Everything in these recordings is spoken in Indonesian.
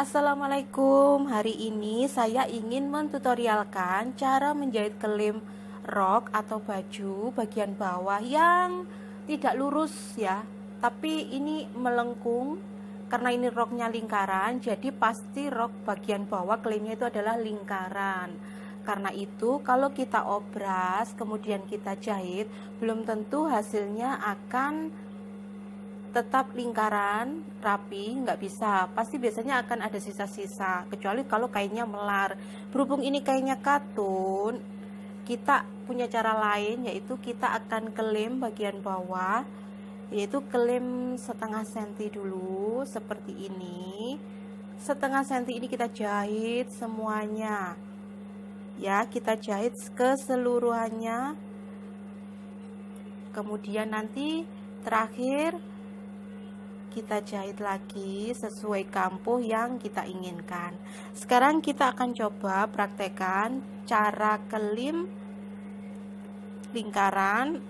Assalamualaikum Hari ini saya ingin mentutorialkan cara menjahit kelim rok atau baju bagian bawah yang tidak lurus ya Tapi ini melengkung karena ini roknya lingkaran jadi pasti rok bagian bawah kelimnya itu adalah lingkaran karena itu kalau kita obras kemudian kita jahit belum tentu hasilnya akan tetap lingkaran rapi nggak bisa pasti biasanya akan ada sisa-sisa kecuali kalau kainnya melar berhubung ini kainnya katun kita punya cara lain yaitu kita akan kelem bagian bawah yaitu kelem setengah senti dulu seperti ini setengah senti ini kita jahit semuanya ya kita jahit keseluruhannya kemudian nanti terakhir kita jahit lagi sesuai kampuh yang kita inginkan. Sekarang kita akan coba praktekkan cara kelim lingkaran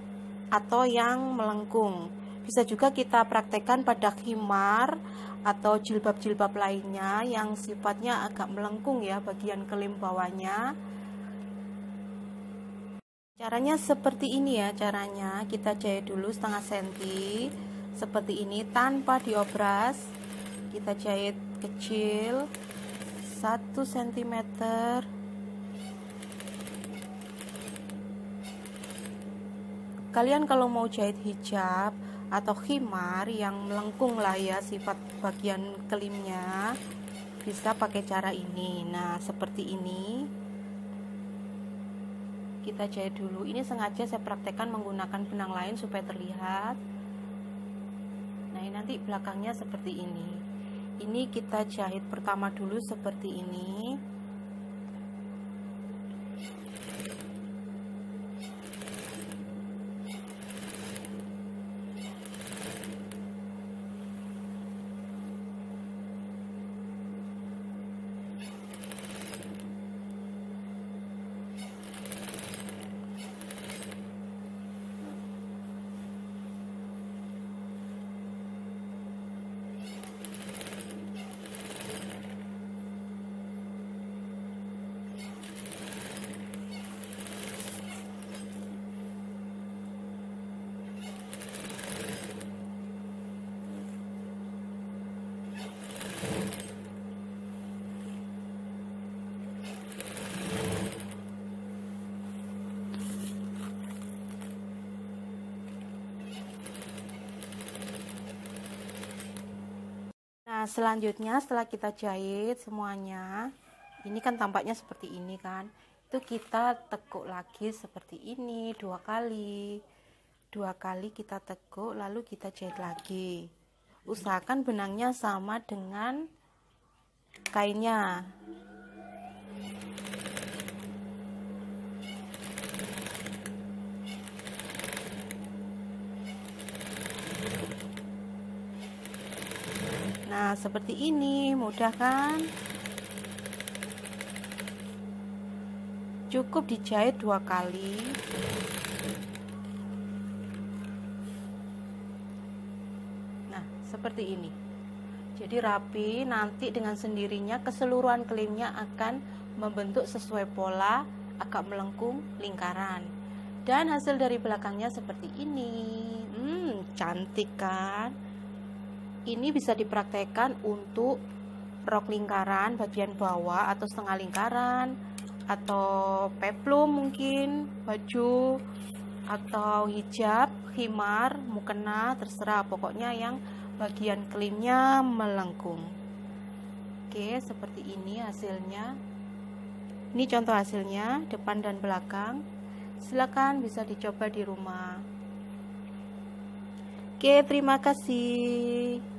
atau yang melengkung. Bisa juga kita praktekkan pada khimar atau jilbab-jilbab lainnya yang sifatnya agak melengkung ya bagian kelim bawahnya. Caranya seperti ini ya caranya. Kita jahit dulu setengah senti seperti ini tanpa diobras kita jahit kecil 1 cm kalian kalau mau jahit hijab atau khimar yang melengkung lah ya sifat bagian kelimnya bisa pakai cara ini nah seperti ini kita jahit dulu ini sengaja saya praktekkan menggunakan benang lain supaya terlihat ini nanti belakangnya seperti ini ini kita jahit pertama dulu seperti ini Nah, selanjutnya setelah kita jahit semuanya, ini kan tampaknya seperti ini kan. Itu kita tekuk lagi seperti ini dua kali. Dua kali kita tekuk lalu kita jahit lagi. Usahakan benangnya sama dengan kainnya. nah seperti ini mudah kan cukup dijahit dua kali nah seperti ini jadi rapi nanti dengan sendirinya keseluruhan kelimnya akan membentuk sesuai pola agak melengkung lingkaran dan hasil dari belakangnya seperti ini hmm cantik kan ini bisa dipraktekkan untuk rok lingkaran bagian bawah atau setengah lingkaran atau peplum mungkin baju atau hijab khimar mukena terserah pokoknya yang bagian kelimnya melengkung oke seperti ini hasilnya ini contoh hasilnya depan dan belakang silakan bisa dicoba di rumah Oke, terima kasih.